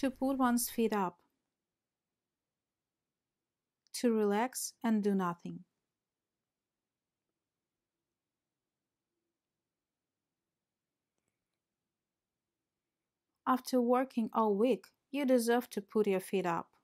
to put one's feet up, to relax and do nothing. After working all week, you deserve to put your feet up.